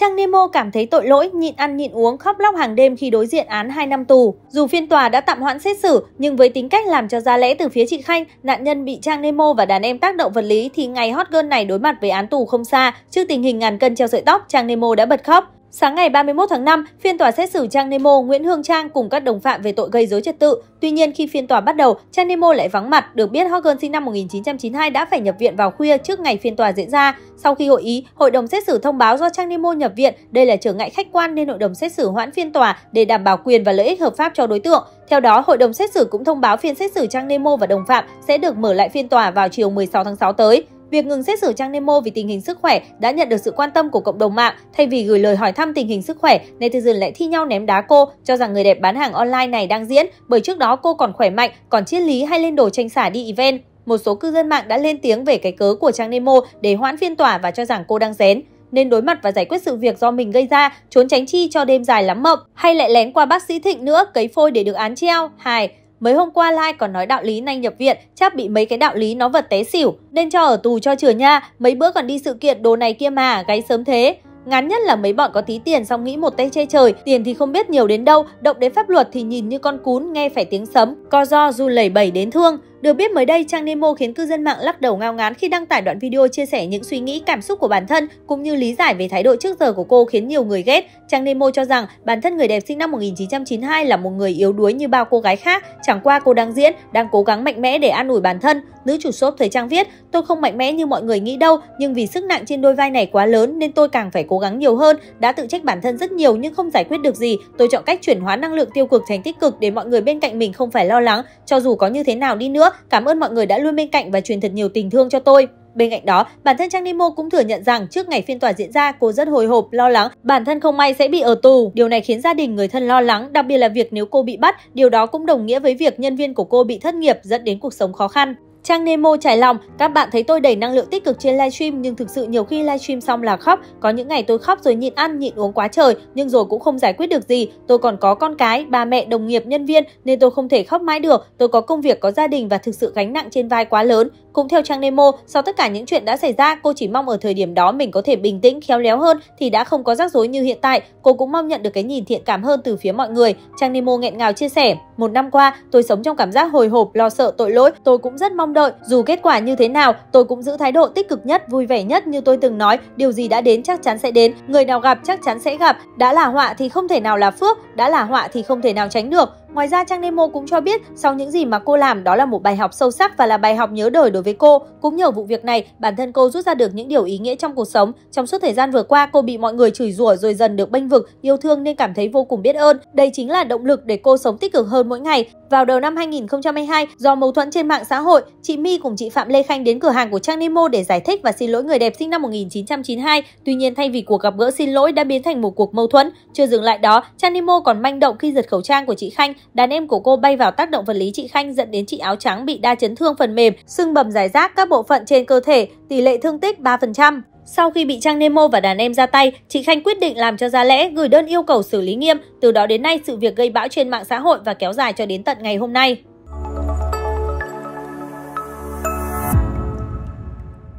Trang Nemo cảm thấy tội lỗi, nhịn ăn nhịn uống, khóc lóc hàng đêm khi đối diện án 2 năm tù. Dù phiên tòa đã tạm hoãn xét xử, nhưng với tính cách làm cho ra lẽ từ phía chị Khanh, nạn nhân bị Trang Nemo và đàn em tác động vật lý thì ngày hot girl này đối mặt với án tù không xa. Trước tình hình ngàn cân treo sợi tóc, Trang Nemo đã bật khóc. Sáng ngày 31 tháng 5, phiên tòa xét xử Trang Nemo, Nguyễn Hương Trang cùng các đồng phạm về tội gây dối trật tự. Tuy nhiên, khi phiên tòa bắt đầu, Trang Nemo lại vắng mặt. Được biết, hot girl sinh năm 1992 đã phải nhập viện vào khuya trước ngày phiên tòa diễn ra. Sau khi hội ý, hội đồng xét xử thông báo do Trang Nemo nhập viện, đây là trở ngại khách quan nên hội đồng xét xử hoãn phiên tòa để đảm bảo quyền và lợi ích hợp pháp cho đối tượng. Theo đó, hội đồng xét xử cũng thông báo phiên xét xử Trang Nemo và đồng phạm sẽ được mở lại phiên tòa vào chiều 16 tháng 6 tới. Việc ngừng xét xử Trang Nemo vì tình hình sức khỏe đã nhận được sự quan tâm của cộng đồng mạng. Thay vì gửi lời hỏi thăm tình hình sức khỏe, netizen lại thi nhau ném đá cô, cho rằng người đẹp bán hàng online này đang diễn, bởi trước đó cô còn khỏe mạnh, còn triết lý hay lên đồ tranh xả đi event. Một số cư dân mạng đã lên tiếng về cái cớ của Trang Nemo để hoãn phiên tòa và cho rằng cô đang rén nên đối mặt và giải quyết sự việc do mình gây ra, trốn tránh chi cho đêm dài lắm mộng, hay lại lén qua bác sĩ Thịnh nữa cấy phôi để được án treo. Hài, mới hôm qua Lai còn nói đạo lý nhanh nhập viện, chắc bị mấy cái đạo lý nó vật té xỉu, nên cho ở tù cho chừa nha, mấy bữa còn đi sự kiện đồ này kia mà, gáy sớm thế. Ngắn nhất là mấy bọn có tí tiền xong nghĩ một tay che trời, tiền thì không biết nhiều đến đâu, động đến pháp luật thì nhìn như con cún nghe phải tiếng sấm, co do du lẩy bẩy đến thương. Được biết mới đây, trang Nemo khiến cư dân mạng lắc đầu ngao ngán khi đăng tải đoạn video chia sẻ những suy nghĩ, cảm xúc của bản thân cũng như lý giải về thái độ trước giờ của cô khiến nhiều người ghét. Trang Nemo cho rằng bản thân người đẹp sinh năm 1992 là một người yếu đuối như bao cô gái khác, chẳng qua cô đang diễn, đang cố gắng mạnh mẽ để an ủi bản thân. Nữ chủ shop thời trang viết, tôi không mạnh mẽ như mọi người nghĩ đâu, nhưng vì sức nặng trên đôi vai này quá lớn nên tôi càng phải cố gắng nhiều hơn. Đã tự trách bản thân rất nhiều nhưng không giải quyết được gì, tôi chọn cách chuyển hóa năng lượng tiêu cực thành tích cực để mọi người bên cạnh mình không phải lo lắng, cho dù có như thế nào đi nữa nữa, cảm ơn mọi người đã luôn bên cạnh và truyền thật nhiều tình thương cho tôi. Bên cạnh đó, bản thân Trang Nemo cũng thừa nhận rằng trước ngày phiên tòa diễn ra, cô rất hồi hộp, lo lắng, bản thân không may sẽ bị ở tù. Điều này khiến gia đình người thân lo lắng, đặc biệt là việc nếu cô bị bắt, điều đó cũng đồng nghĩa với việc nhân viên của cô bị thất nghiệp dẫn đến cuộc sống khó khăn. Trang Nemo trải lòng, các bạn thấy tôi đẩy năng lượng tích cực trên livestream nhưng thực sự nhiều khi livestream xong là khóc. Có những ngày tôi khóc rồi nhịn ăn, nhịn uống quá trời nhưng rồi cũng không giải quyết được gì. Tôi còn có con cái, ba mẹ, đồng nghiệp, nhân viên nên tôi không thể khóc mãi được. Tôi có công việc, có gia đình và thực sự gánh nặng trên vai quá lớn. Cũng theo trang Nemo, sau tất cả những chuyện đã xảy ra, cô chỉ mong ở thời điểm đó mình có thể bình tĩnh, khéo léo hơn thì đã không có rắc rối như hiện tại. Cô cũng mong nhận được cái nhìn thiện cảm hơn từ phía mọi người. Trang Nemo nghẹn ngào chia sẻ, một năm qua tôi sống trong cảm giác hồi hộp, lo sợ, tội lỗi. Tôi cũng rất mong đợi, dù kết quả như thế nào, tôi cũng giữ thái độ tích cực nhất, vui vẻ nhất như tôi từng nói. Điều gì đã đến chắc chắn sẽ đến, người nào gặp chắc chắn sẽ gặp. Đã là họa thì không thể nào là phước, đã là họa thì không thể nào tránh được. Ngoài ra, trang Nemo cũng cho biết sau những gì mà cô làm đó là một bài học sâu sắc và là bài học nhớ đời đối với cô. Cũng nhờ vụ việc này, bản thân cô rút ra được những điều ý nghĩa trong cuộc sống. Trong suốt thời gian vừa qua, cô bị mọi người chửi rủa rồi dần được bênh vực, yêu thương nên cảm thấy vô cùng biết ơn. Đây chính là động lực để cô sống tích cực hơn mỗi ngày. Vào đầu năm 2022, do mâu thuẫn trên mạng xã hội, chị My cùng chị Phạm Lê Khanh đến cửa hàng của Trang Nemo để giải thích và xin lỗi người đẹp sinh năm 1992. Tuy nhiên, thay vì cuộc gặp gỡ xin lỗi đã biến thành một cuộc mâu thuẫn. Chưa dừng lại đó, Trang Nemo còn manh động khi giật khẩu trang của chị Khanh Đàn em của cô bay vào tác động vật lý chị Khanh dẫn đến chị áo trắng bị đa chấn thương phần mềm, sưng bầm giải rác các bộ phận trên cơ thể, tỷ lệ thương tích 3%. Sau khi bị Trang Nemo và đàn em ra tay, chị Khanh quyết định làm cho ra lẽ, gửi đơn yêu cầu xử lý nghiêm. Từ đó đến nay, sự việc gây bão trên mạng xã hội và kéo dài cho đến tận ngày hôm nay.